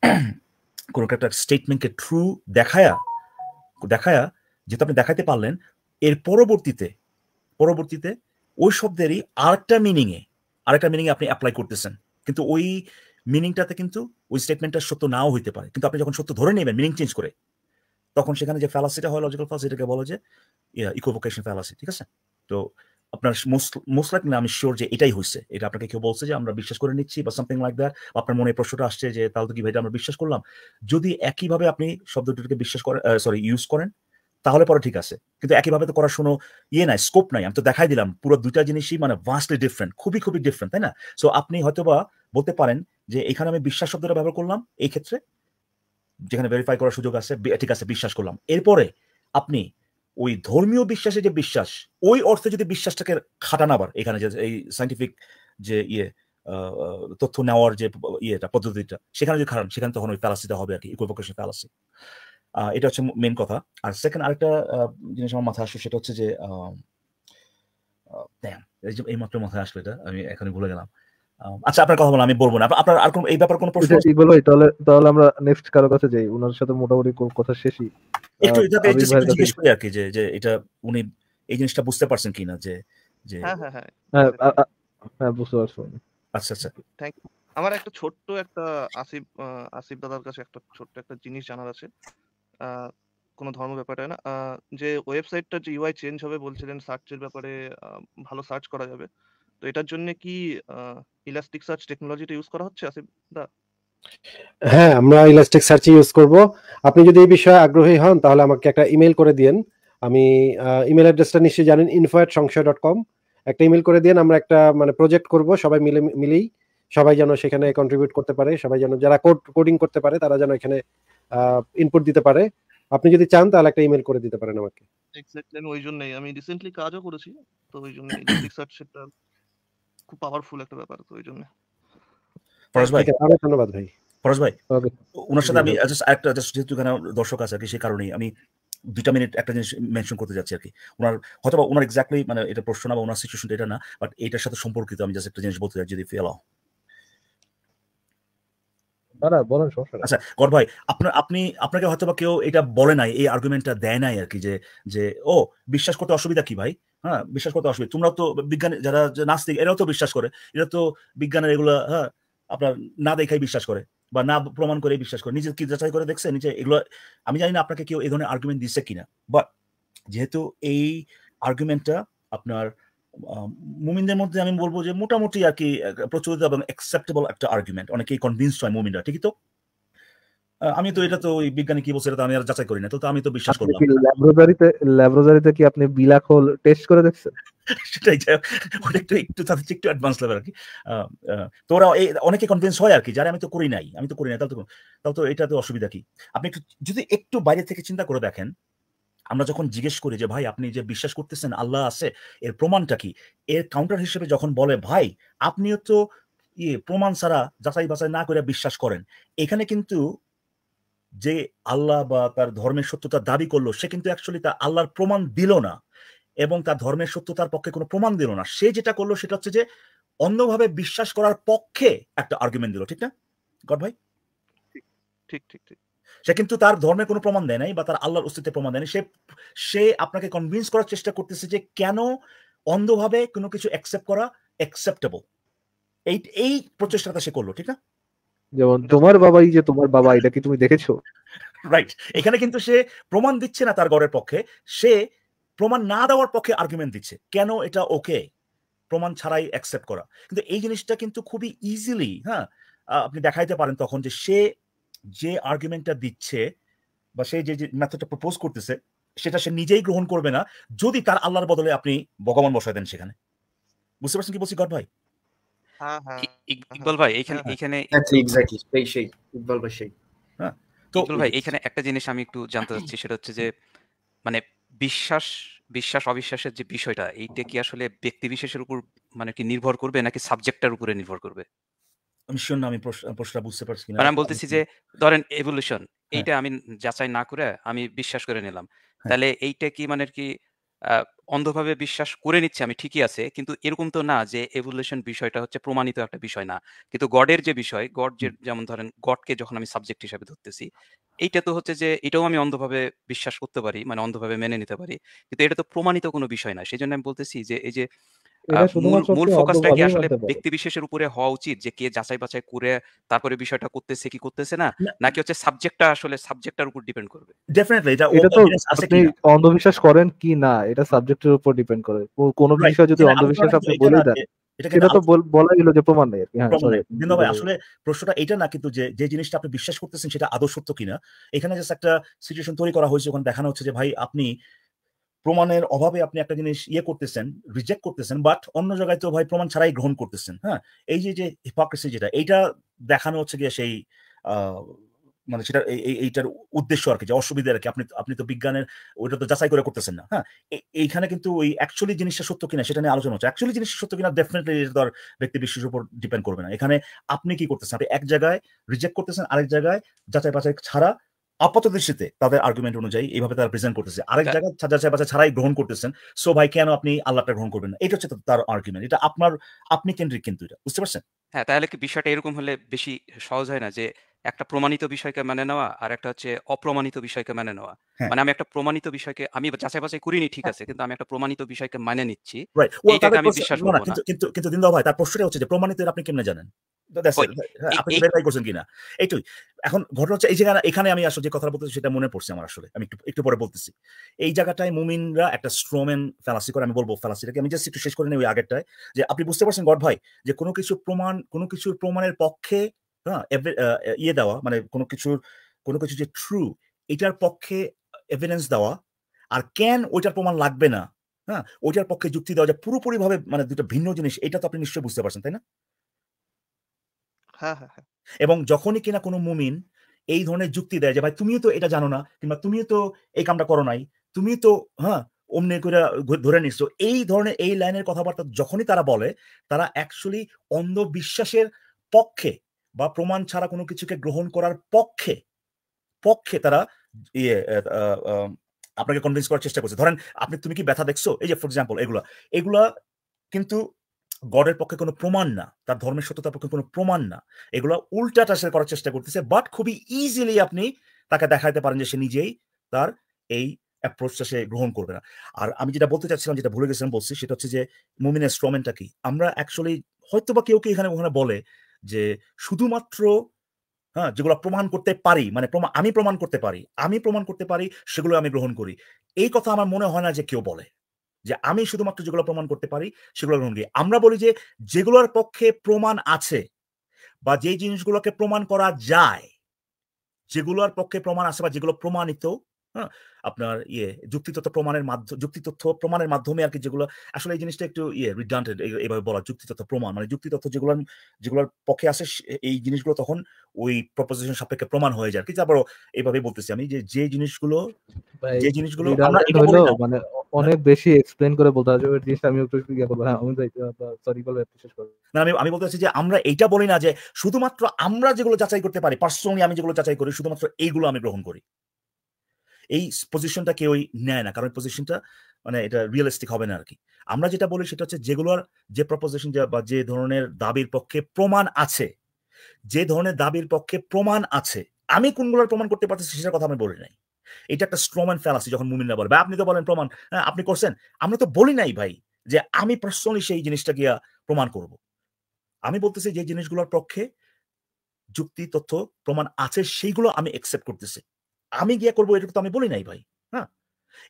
কোনো একটা স্টেটমেন্টকে ট্রু দেখায়া দেখায়া যেহেতু আপনি দেখাতে পারলেন এর পরবর্তীতে পরবর্তীতে ওই শব্দেরই আরেকটা মিনিংয়ে আরেকটা মিনিংয়ে আপনি অ্যাপ্লাই করতেছেন কিন্তু ওই মিনিংটাতে কিন্তু ওই স্টেটমেন্টটা সত্য নাও হইতে পারে কিন্তু আপনি যখন সত্য ধরে নেবেন মিনিং চেঞ্জ করে তখন সেখানে যে ফ্যালাসিটা হয় লজিক্যাল ফ্যালাসি এটাকে বলা যে ইকোভোকেশন ফ্যালাসি ঠিক আছে তো আপনার মোস্ট না আমি শিওর যে এটাই হয়েছে এটা আপনাকে কেউ বলছে যে আমরা বিশ্বাস করে নিচ্ছি বা সামথিং লাইক দ্যাট আপনার মনে প্রশ্নটা আসছে যে তাহলে তো কি ভাই আমরা বিশ্বাস করলাম যদি একইভাবে আপনি শব্দটিকে বিশ্বাস করেন সরি ইউজ করেন তাহলে পরে ঠিক আছে কিন্তু একইভাবে তো করার শোনো ইয়ে নাই স্কোপ নাই আমি তো দেখাই দিলাম পুরো দুইটা জিনিসই মানে ভাস্টলি ডিফারেন্ট খুবই খুবই ডিফারেন্ট তাই না সো আপনি হয়তোবা বলতে পারেন যে এখানে আমি বিশ্বাস শব্দটা ব্যবহার করলাম এই ক্ষেত্রে যেখানে ভেরিফাই করার সুযোগ আছে ঠিক আছে বিশ্বাস করলাম এরপরে আপনি ওই ধর্মীয় বিশ্বাসে যে বিশ্বাস ওই অর্থে যদি বিশ্বাসটাকে খাটান আবার এখানে যে এই সাইন্টিফিক যে ইয়ে তথ্য নেওয়ার যে ইয়েটা পদ্ধতিটা সেখানে যদি খাটান সেখানে তখন ওই ফ্যালাসিটা হবে আর কি ইকুইভোকেশন ফ্যালাসি এটা হচ্ছে মেন কথা আর সেকেন্ড আরেকটা জিনিস আমার মাথায় আসলো সেটা হচ্ছে যে এই মাত্র মাথায় আসলো এটা আমি এখনই ভুলে গেলাম আচ্ছা আপনার কথা বললাম আমি বলবো না আপনার আর কোন এই ব্যাপার কোনো প্রশ্ন ঠিক বলো তাহলে তাহলে আমরা নেক্সট কারো কাছে যাই ওনার সাথে মোটামুটি কোন কথা শেষই একটু এটা জিজ্ঞেস করি আর কি যে যে এটা উনি এই জিনিসটা বুঝতে পারছেন কিনা যে যে হ্যাঁ হ্যাঁ হ্যাঁ হ্যাঁ, হ্যাঁ বুঝতে পারছো আচ্ছা আচ্ছা থ্যাংক ইউ আমার একটা ছোট্ট একটা আসিফ আসিফ দাদার কাছে একটা ছোট্ট একটা জিনিস জানার আছে কোন ধর্ম ব্যাপারে না যে ওয়েবসাইটটা যে ইউআই চেঞ্জ হবে বলছিলেন সার্চের ব্যাপারে ভালো সার্চ করা যাবে তো এটার জন্য কি ইলাস্টিক সার্চ টেকনোলজিটা ইউজ করা হচ্ছে আসিফ দা হ্যাঁ আমরা ইলাস্টিক সার্চ ইউজ করব আপনি যদি এই বিষয়ে আগ্রহী হন তাহলে আমাকে একটা ইমেল করে দিন আমি ইমেল অ্যাড্রেসটা নিশ্চয়ই জানেন info at Songshoy dot com একটা ইমেল করে দিন আমরা একটা মানে প্রজেক্ট করব সবাই মিলে মিলেই সবাই যেন সেখানে কন্ট্রিবিউট করতে পারে সবাই যেন যারা কোড কোডিং করতে পারে তারা যেন এখানে ইনপুট দিতে পারে আপনি যদি চান তাহলে একটা ইমেল করে দিতে পারেন আমাকে এক্স্যাক্টলি ওই জন্যই আমি রিসেন্টলি কাজও করেছি তো ওইজন্য রিসার্চ সেটা খুব পাওয়ারফুল একটা ব্যাপার তো ওইজন্য জন্য ভাই আপনাকে ধন্যবাদ ভাই ফরাজ ভাই ওনার সাথে আমি জাস্ট একটা জাস্ট যেহেতু এখানে দর্শক আছে আর কি সেই কারণেই আমি দুইটা মিনিট একটা জিনিস মেনশন করতে যাচ্ছি আর কি ওনার হয়তো ওনার এক্স্যাক্টলি মানে এটা প্রশ্ন না বা ওনার সিচুয়েশনটা এটা না বাট এটার সাথে সম্পর্কিত আমি জাস্ট একটা জিনিস বলতে চাই যদি ফেলাও আচ্ছা, আপনাকে হয়তো বা কেউ এটা বলে নাই এই আর্গুমেন্টটা দেয় নাই আর কি যে যে ও বিশ্বাস করতে অসুবিধা কি ভাই হ্যাঁ বিশ্বাস করতে অসুবিধা তোমরা তো বিজ্ঞান যারা নাস্তিক এরাও তো বিশ্বাস করে এরা তো বিজ্ঞানের এগুলো হ্যাঁ আপনার না দেখাই বিশ্বাস করে বা না প্রমাণ করে বিশ্বাস করে নিজে কি যাচাই করে দেখছে নিজে এগুলো আমি জানি না আপনাকে কেউ এই ধরনের আর্গুমেন্ট দিচ্ছে কিনা বাট যেহেতু এই আর্গুমেন্টটা আপনার মুমিনদের মধ্যে আমি বলবো যে মোটামুটি আর কি প্রচলিত এবং অ্যাকসেপ্টেবল একটা আর্গুমেন্ট অনেকেই কনভিন্স হয় মুমিনরা ঠিকই তো আমি তো এটা তো ওই বিজ্ঞানী কি বলছে এটা আমি আর যাচাই করি না তো আমি তো বিশ্বাস করলাম ল্যাবরেটরিতে ল্যাবরেটরিতে কি আপনি বিলাখল টেস্ট করে দেখছেন সেটাই ওটা একটু একটু তাদের একটু অ্যাডভান্স লেভেল আর কি তো ওরা অনেকে কনভিন্স হয় আর কি যারা আমি তো করি নাই আমি তো করি না তাহলে তো তাহলে তো এটা তো অসুবিধা কি আপনি একটু যদি একটু বাইরে থেকে চিন্তা করে দেখেন আমরা যখন জিজ্ঞেস করি যে ভাই আপনি যে বিশ্বাস করতেছেন আল্লাহ আছে এর প্রমাণটা কি এর কাউন্টার হিসেবে যখন বলে ভাই আপনিও তো ইয়ে প্রমাণ ছাড়া যাচাই বাছাই না করে বিশ্বাস করেন এখানে কিন্তু যে আল্লাহ বা তার ধর্মের সত্যতা দাবি করলো সে কিন্তু অ্যাকচুয়ালি তা আল্লাহর প্রমাণ দিল না এবং তার ধর্মের সত্যতার পক্ষে কোনো প্রমাণ দিল না সে যেটা করলো সেটা হচ্ছে যে অন্যভাবে বিশ্বাস করার পক্ষে একটা আর্গুমেন্ট দিল ঠিক না গড ভাই ঠিক ঠিক ঠিক সে কিন্তু তার ধর্মের কোনো প্রমাণ দেয় নাই বা তার আল্লাহর অস্তিত্বে প্রমাণ দেয়নি সে সে আপনাকে কনভিন্স করার চেষ্টা করতেছে যে কেন অন্ধভাবে কোনো কিছু অ্যাকসেপ্ট করা অ্যাকসেপ্টেবল এই এই প্রচেষ্টাটা সে করলো ঠিক না যেমন তোমার বাবাই যে তোমার বাবা এটা কি তুমি দেখেছো রাইট এখানে কিন্তু সে প্রমাণ দিচ্ছে না তার গড়ের পক্ষে সে প্রমাণ না দেওয়ার পক্ষে আর্গুমেন্ট দিচ্ছে কেন এটা ওকে প্রমাণ ছাড়াই অ্যাকসেপ্ট করা কিন্তু এই জিনিসটা কিন্তু খুবই ইজিলি হ্যাঁ আপনি দেখাইতে পারেন তখন যে সে যে আর্গুমেন্টটা দিচ্ছে বা সে যে মেথডটা প্রপোজ করতেছে সেটা সে নিজেই গ্রহণ করবে না যদি তার আল্লাহর বদলে আপনি ভগবান বসায় দেন সেখানে বুঝতে পারছেন কি বলছি গড ভাই হ্যাঁ, হ্যাঁ। ইকবাল ভাই এখানে হ্যাঁ, এখানে তো ভাই এখানে একটা জিনিস আমি একটু জানতে চাচ্ছি সেটা হচ্ছে যে মানে বিশ্বাস বিশ্বাস অবিশ্বাসের যে বিষয়টা এইটা কি আসলে ব্যক্তি বিশেষের উপর মানে কি নির্ভর করবে নাকি সাবজেক্টটার উপরে নির্ভর করবে আমি শুন আমি প্রশ্নটা বুঝতে পারছি না আমি বলতেছি যে ধরেন এভলিউশন হ্যাঁ। এইটা আমি যাচাই না করে আমি বিশ্বাস করে নিলাম হ্যাঁ। তাহলে এইটা কি মানে কি অন্ধভাবে বিশ্বাস করে নিচ্ছে আমি ঠিকই আছে কিন্তু এরকম তো না যে এভলিউশন বিষয়টা হচ্ছে প্রমাণিত একটা বিষয় না কিন্তু গডের যে বিষয় গড যে যেমন ধরেন গডকে যখন আমি সাবজেক্ট হিসেবে ধরতেছি এইটা তো হচ্ছে যে এটাও আমি অন্ধভাবে বিশ্বাস করতে পারি মানে অন্ধভাবে মেনে নিতে পারি কিন্তু এটা তো প্রমাণিত কোনো বিষয় না সেই জন্য আমি বলতেছি যে এই যে মূল ফোকাসটা কি আসলে ব্যক্তি বিশেষের উপরে হওয়া উচিত যে কে যাচাই বাছাই করে তারপরে বিষয়টা করতেছে কি করতেছে না নাকি হচ্ছে সাবজেক্টটা আসলে সাবজেক্টটার উপর ডিপেন্ড করবে ডেফিনেটলি এটা এটা তো আপনি অন্ধবিশ্বাস করেন কি না এটা সাবজেক্টের উপর ডিপেন্ড করে কোন বিষয় যদি অন্ধবিশ্বাস আপনি বলে দেন এটা তো বলা গেল যে প্রমাণ নেই হ্যাঁ, ভাই আসলে প্রশ্নটা এটা না কিন্তু যে যে জিনিসটা আপনি বিশ্বাস করতেছেন সেটা আদর্শ সত্য কিনা এখানে জাস্ট একটা সিচুয়েশন তৈরি করা হয়েছে ওখানে দেখানো হচ্ছে যে ভাই আপনি প্রমাণের অভাবে আপনি একটা জিনিস ইয়ে করতেছেন রিজেক্ট করতেছেন বাট অন্য জায়গায় তো ভাই প্রমাণ ছাড়াই গ্রহণ করতেছেন হ্যাঁ এই যে যে হিপোক্রেসি যেটা এইটা দেখানো হচ্ছে গিয়ে সেই মানে সেটা এইটার উদ্দেশ্য আর কি যে অসুবিধা আর কি আপনি আপনি তো বিজ্ঞানের ওইটা তো যাচাই করে করতেছেন না হ্যাঁ এইখানে কিন্তু ওই অ্যাকচুয়ালি জিনিসটা সত্য কিনা সেটা নিয়ে আলোচনা হচ্ছে অ্যাকচুয়ালি জিনিসটা সত্য কিনা ডেফিনেটলি ধর ব্যক্তি বিশ্বের উপর ডিপেন্ড করবে না এখানে আপনি কি করতেছেন আপনি এক জায়গায় রিজেক্ট করতেছেন আরেক জায়গায় যাচাই বাছাই ছাড়া আপাত দৃষ্টিতে তাদের আর্গুমেন্ট অনুযায়ী এইভাবে তারা প্রেজেন্ট করতেছে আরেক জায়গায় সাজা সাহেব আছে ছাড়াই গ্রহণ করতেছেন সো ভাই কেন আপনি আল্লাহটা গ্রহণ করবেন না এটা হচ্ছে তার আর্গুমেন্ট এটা আপনার আপনি কেন্দ্রিক কিন্তু এটা বুঝতে পারছেন হ্যাঁ তাহলে কি বিষয়টা এরকম হলে বেশি সহজ হয় না যে একটা প্রমাণিত বিষয়কে মেনে নেওয়া আর একটা হচ্ছে অপ্রমাণিত বিষয়কে মেনে নেওয়া হ্যাঁ। মানে আমি একটা প্রমাণিত বিষয়কে আমি যাচাই বাছাই করিনি ঠিক হ্যাঁ। আছে কিন্তু আমি একটা প্রমাণিত বিষয়কে মানে নিচ্ছি এইটাকে আমি বিশ্বাস করব না কিন্তু কিন্তু দিন ভাই তার প্রশ্নটা হচ্ছে যে প্রমাণিত আপনি কেমনে জানেন হ্যাঁ, আপনি ভেরিফাই করছেন কিনা এইটাই এখন ঘটনা হচ্ছে এই জায়গা এখানে আমি আসলে যে কথা বলতেছি সেটা মনে পড়ছে আমার আসলে আমি একটু একটু পরে বলতেছি এই জায়গাটায় মুমিনরা একটা স্ট্রোমেন ফ্যালাসি করে আমি বলবো ফেলাসিটাকে আমি জাস্ট একটু শেষ করে নিই ওই আগেরটায় যে আপনি বুঝতে পারছেন গড ভাই যে কোনো কিছু প্রমাণ কোনো কিছুর প্রমাণের পক্ষে হ্যাঁ ইয়ে দেওয়া মানে কোনো কিছুর কোনো কিছু যে ট্রু এটার পক্ষে এভিডেন্স দেওয়া আর কেন ওইটার প্রমাণ লাগবে না হ্যাঁ ওইটার পক্ষে যুক্তি দেওয়া যে ভাবে মানে দুটো ভিন্ন জিনিস এটা তো আপনি নিশ্চয়ই বুঝতে পারছেন তাই না হ্যাঁ, হ্যাঁ, হ্যাঁ। এবং যখনই কিনা কোনো মুমিন এই ধরনের যুক্তি দেয় যে ভাই তুমিও তো এটা জানো না কিংবা তুমিও তো এই কামটা করো নাই তুমি তো হ্যাঁ অমনি করে ধরে নিচ্ছ এই ধরনের এই লাইনের কথাবার্তা যখনই তারা বলে তারা অ্যাকচুয়ালি অন্ধবিশ্বাসের পক্ষে বা প্রমাণ ছাড়া কোনো কিছুকে গ্রহণ করার পক্ষে পক্ষে তারা ইয়ে আপনাকে কনভিন্স করার চেষ্টা করছে ধরেন আপনি তুমি কি ব্যথা দেখছো এই যে ফর এক্সাম্পল এগুলা এগুলা কিন্তু গডের পক্ষে কোনো প্রমাণ না তার ধর্মের সত্যতার পক্ষে কোনো প্রমাণ না এগুলো উল্টা টাসের করার চেষ্টা করতেছে বাট খুবই ইজিলি আপনি তাকে দেখাতে পারেন যে সে নিজেই তার এই অ্যাপ্রোচটা সে গ্রহণ করবে না আর আমি যেটা বলতে চাচ্ছিলাম যেটা ভুলে গেছিলাম বলছি সেটা হচ্ছে যে মুমিনের স্ট্রমেনটা কি আমরা অ্যাকচুয়ালি হয়তো বা কেউ কেউ এখানে ওখানে বলে যে শুধুমাত্র হ্যাঁ যেগুলো প্রমাণ করতে পারি মানে প্রমাণ আমি প্রমাণ করতে পারি আমি প্রমাণ করতে পারি সেগুলো আমি গ্রহণ করি এই কথা আমার মনে হয় না যে কেউ বলে যে আমি শুধুমাত্র যেগুলো প্রমাণ করতে পারি সেগুলো গ্রহণ করি আমরা বলি যে যেগুলোর পক্ষে প্রমাণ আছে বা যে জিনিসগুলোকে প্রমাণ করা যায় যেগুলোর পক্ষে প্রমাণ আছে বা যেগুলো প্রমাণিত আপনার ইয়ে যুক্তি তথ্য প্রমাণের মাধ্যমে যুক্তি তথ্য প্রমাণের মাধ্যমে আর কি যেগুলো আসলে এই জিনিসটা একটু ইয়ে রিডান্টেড এইভাবে বলা যুক্তি তথ্য প্রমাণ মানে যুক্তি তথ্য যেগুলোর যেগুলোর পক্ষে আসে এই জিনিসগুলো তখন ওই প্রপোজিশন সাপেক্ষে প্রমাণ হয়ে যায় কি তারপরও এইভাবে বলতেছি আমি যে যে জিনিসগুলো যে জিনিসগুলো মানে হ্যাঁ। অনেক বেশি এক্সপ্লেন করে বলতে হবে ওই জিনিসটা আমি একটু ইয়ে করব হ্যাঁ আমি সরি বলবো শেষ করব না আমি আমি বলতে চাচ্ছি যে আমরা এইটা বলি না যে শুধুমাত্র আমরা যেগুলো যাচাই করতে পারি পার্সোনালি আমি যেগুলো যাচাই করি শুধুমাত্র এইগুলো আমি গ্রহণ করি এই পজিশনটা কেউ নেয় না কারণ এই পজিশনটা মানে এটা রিয়েলিস্টিক হবে না আর কি আমরা যেটা বলি সেটা হচ্ছে যেগুলো আর যে প্রপোজিশন বা যে ধরনের দাবির পক্ষে প্রমাণ আছে যে ধরনের দাবির পক্ষে প্রমাণ আছে আমি কোনগুলোর প্রমাণ করতে পারতেছি সেটার কথা আমি বলি নাই এটা একটা স্ট্রোম্যান আছে যখন মুমিনরা বলে আপনি তো বলেন প্রমাণ হ্যাঁ আপনি করছেন আমরা তো বলি নাই ভাই যে আমি পার্সোনালি সেই জিনিসটা গিয়া প্রমাণ করব আমি বলতেছি যে জিনিসগুলোর পক্ষে যুক্তি তথ্য প্রমাণ আছে সেইগুলো আমি অ্যাকসেপ্ট করতেছি আমি গিয়ে করবো এটুকু তো আমি বলি নাই ভাই হ্যাঁ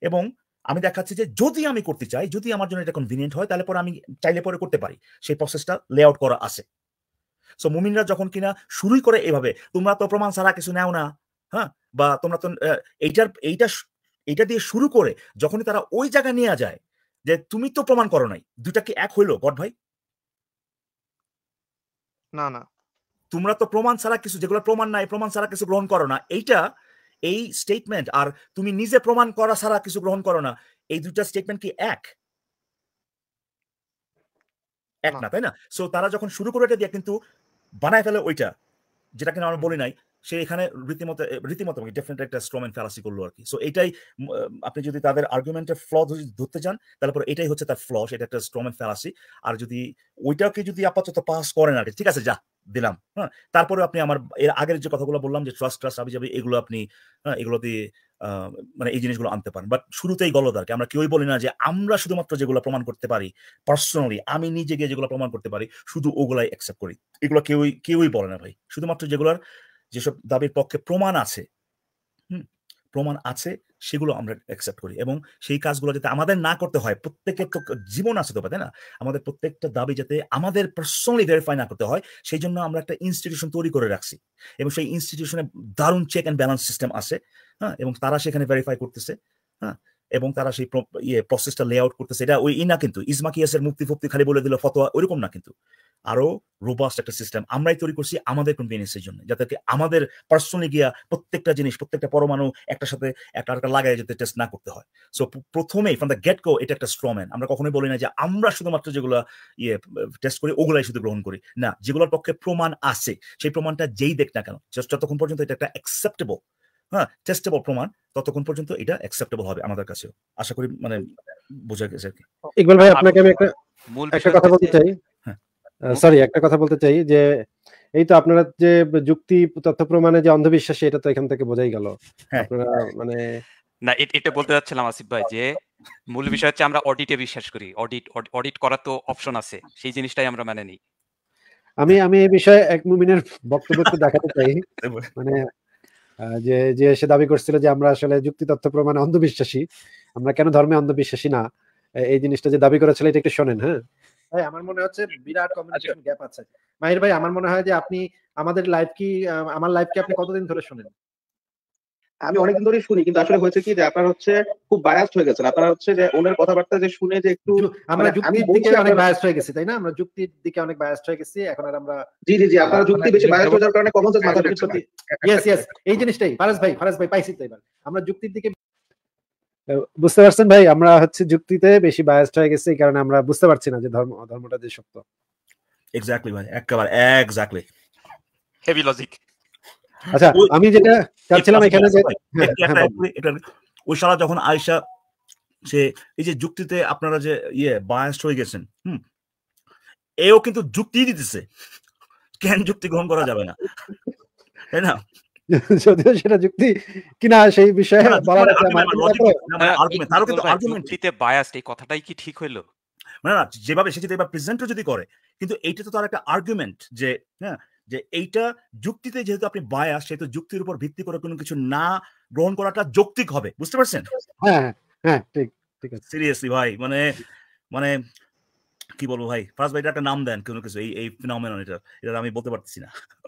এবং আমি দেখাচ্ছি যে যদি আমি করতে চাই যদি আমার জন্য এটা কনভিনিয়েন্ট হয় তাহলে পরে আমি চাইলে পরে করতে পারি সেই প্রসেসটা লে আউট করা আছে সো মুমিনরা যখন কিনা শুরুই করে এভাবে তোমরা তো প্রমাণ ছাড়া কিছু নেও না হ্যাঁ বা তোমরা তো এইটার এইটা এইটা দিয়ে শুরু করে যখনই তারা ওই জায়গায় নিয়ে যায় যে তুমি তো প্রমাণ করো নাই দুটা কি এক হইলো গড ভাই না না তোমরা তো প্রমাণ ছাড়া কিছু যেগুলো প্রমাণ নাই প্রমাণ ছাড়া কিছু গ্রহণ করো না এইটা এই স্টেটমেন্ট আর তুমি নিজে প্রমাণ করা ছাড়া কিছু গ্রহণ করো না এই দুইটা স্টেটমেন্ট কি এক এক না তাই না সো তারা যখন শুরু করে এটা দিয়ে কিন্তু বানায় ফেলে ওইটা যেটা কিনা আমরা বলি নাই সে এখানে রীতিমতো রীতিমতো ডিফারেন্ট একটা স্ট্রোমেন ফ্যালাসি করলো আর কি সো এটাই আপনি যদি তাদের আর্গুমেন্টের ফ্ল যদি ধরতে চান তাহলে পরে এটাই হচ্ছে তার ফ্ল সেটা একটা স্ট্রোমেন ফ্যালাসি আর যদি ওইটাকে যদি আপাতত পাস করেন আর ঠিক আছে যা দিলাম হ্যাঁ তারপরে আপনি আমার এর আগের যে কথাগুলো বললাম যে ট্রাস্ট ট্রাস্ট আবি যাবে এগুলো আপনি হ্যাঁ এগুলোতে মানে এই জিনিসগুলো আনতে পারেন বাট শুরুতেই গলদারকে আমরা কেউই বলি না যে আমরা শুধুমাত্র যেগুলো প্রমাণ করতে পারি পার্সোনালি আমি নিজেকে যেগুলো প্রমাণ করতে পারি শুধু ওগুলাই অ্যাকসেপ্ট করি এগুলো কেউই কেউই বলে না ভাই শুধুমাত্র যেগুলোর যেসব দাবির পক্ষে প্রমাণ আছে হুম প্রমাণ আছে সেগুলো আমরা অ্যাকসেপ্ট করি এবং সেই কাজগুলো যাতে আমাদের না করতে হয় প্রত্যেকের তো জীবন আছে তো তাই না আমাদের প্রত্যেকটা দাবি যাতে আমাদের পার্সোনালি ভেরিফাই না করতে হয় সেই জন্য আমরা একটা ইনস্টিটিউশন তৈরি করে রাখছি এবং সেই ইনস্টিটিউশনে দারুণ চেক অ্যান্ড ব্যালেন্স সিস্টেম আছে হ্যাঁ এবং তারা সেখানে ভেরিফাই করতেছে হ্যাঁ এবং তারা সেই ইয়ে প্রসেসটা লে আউট করতেছে এটা ওই না কিন্তু ইসমাকিয়াসের মুক্তি ফুক্তি খালি বলে দিল ফতোয়া ওইরকম না কিন্তু আরো রোবাস্ট একটা সিস্টেম আমরাই তৈরি করছি আমাদের কনভিনিয়েন্সের জন্য যাতে আমাদের পার্সোনালি গিয়া প্রত্যেকটা জিনিস প্রত্যেকটা পরমাণু একটা সাথে একটা একটা লাগায় যাতে টেস্ট না করতে হয় সো প্রথমেই ফ্রম দ্য গেট কো এটা একটা স্ট্রমেন আমরা কখনোই বলি না যে আমরা শুধুমাত্র যেগুলো ইয়ে টেস্ট করি ওগুলাই শুধু গ্রহণ করি না যেগুলোর পক্ষে প্রমাণ আছে সেই প্রমাণটা যেই দেখ না কেন যতক্ষণ পর্যন্ত এটা একটা অ্যাকসেপ্টেবল হ্যাঁ টেস্টেবল প্রমাণ ততক্ষণ পর্যন্ত এটা অ্যাকসেপ্টেবল হবে আমাদের কাছে আশা করি মানে বোঝা গেছে আর কি ইকবাল ভাই আপনাকে আমি একটা একটা কথা বলতে চাই সরি হ্যাঁ। একটা কথা বলতে চাই যে এই তো আপনারা যে যুক্তি তথ্য প্রমাণে যে অন্ধবিশ্বাস এটা তো এখান থেকে বোঝাই গেল হ্যাঁ। আপনারা মানে না এটা বলতে যাচ্ছিলাম আসিফ ভাই যে মূল বিষয় হচ্ছে আমরা অডিটে বিশ্বাস করি অডিট অডিট করার তো অপশন আছে সেই জিনিসটাই আমরা মানে নিই আমি আমি এই বিষয়ে এক মুমিনের বক্তব্য দেখাতে চাই মানে যে যে সে দাবি করছিল যে আমরা আসলে যুক্তি তথ্য প্রমাণে অন্ধবিশ্বাসী আমরা কেন ধর্মে অন্ধবিশ্বাসী না এই জিনিসটা যে দাবি করেছিল এটা একটু শোনেন হ্যাঁ ভাই আমার মনে হচ্ছে বিরাট কমিউনিকেশন আচ্ছা। গ্যাপ আছে মাহির ভাই আমার মনে হয় যে আপনি আমাদের লাইভ কি আমার লাইভ কি আপনি কতদিন ধরে শুনেন আমি অনেকদিন ধরেই শুনি কিন্তু আসলে হয়েছে কি যে আপনার হচ্ছে খুব বায়াস হয়ে গেছেন আপনারা হচ্ছে যে ওনার কথাবার্তা যে শুনে যে একটু আমরা মানে যুক্তির দিকে অনেক বায়াস হয়ে গেছি তাই না আমরা যুক্তির দিকে অনেক বায়াস হয়ে গেছি এখন আর আমরা জি জি জি আপনারা যুক্তি বেশি বায়াসড হওয়ার কারণে কমন সেন্স মাথা ঢুকছে ইয়েস ইয়েস এই জিনিসটাই ফারাজ ভাই ফারাজ ভাই পাইছি তাই এবার আমরা যুক্তির দিকে বুঝতে পারছেন ভাই আমরা হচ্ছে যুক্তিতে বেশি বায়াস হয়ে গেছি এই কারণে আমরা বুঝতে পারছি না যে ধর্ম ধর্মটা যে সত্য এক্স্যাক্টলি ভাই একেবারে এক্স্যাক্টলি হেভি লজিক আচ্ছা আমি যেটা চাচ্ছিলাম এখানে যে হ্যাঁ, হ্যাঁ, ওই শালা যখন আয়সা সে এই যে যুক্তিতে আপনারা যে ইয়ে বায়াস্ট হয়ে গেছেন হুম এও কিন্তু যুক্তি দিতেছে কেন যুক্তি গ্রহণ করা যাবে না তাই না যদিও সেটা যুক্তি কিনা সেই বিষয়ে এই কথাটাই কি ঠিক হইলো না না যেভাবে সে যদি প্রেজেন্টও যদি করে কিন্তু এইটা তো তার একটা আর্গুমেন্ট যে হ্যাঁ যে এইটা যুক্তিতে যেহেতু আপনি বায়াস সেহেতু যুক্তির উপর ভিত্তি করে কোনো কিছু না গ্রহণ করাটা যৌক্তিক হবে বুঝতে পারছেন হ্যাঁ, হ্যাঁ, হ্যাঁ, ঠিক আছে সিরিয়াসলি ভাই মানে মানে কি বলবো ভাই ফার্স্ট ভাই একটা নাম দেন কোনো কিছু এই এই ফিনমিনন এটা এটা আমি বলতে পারতেছি না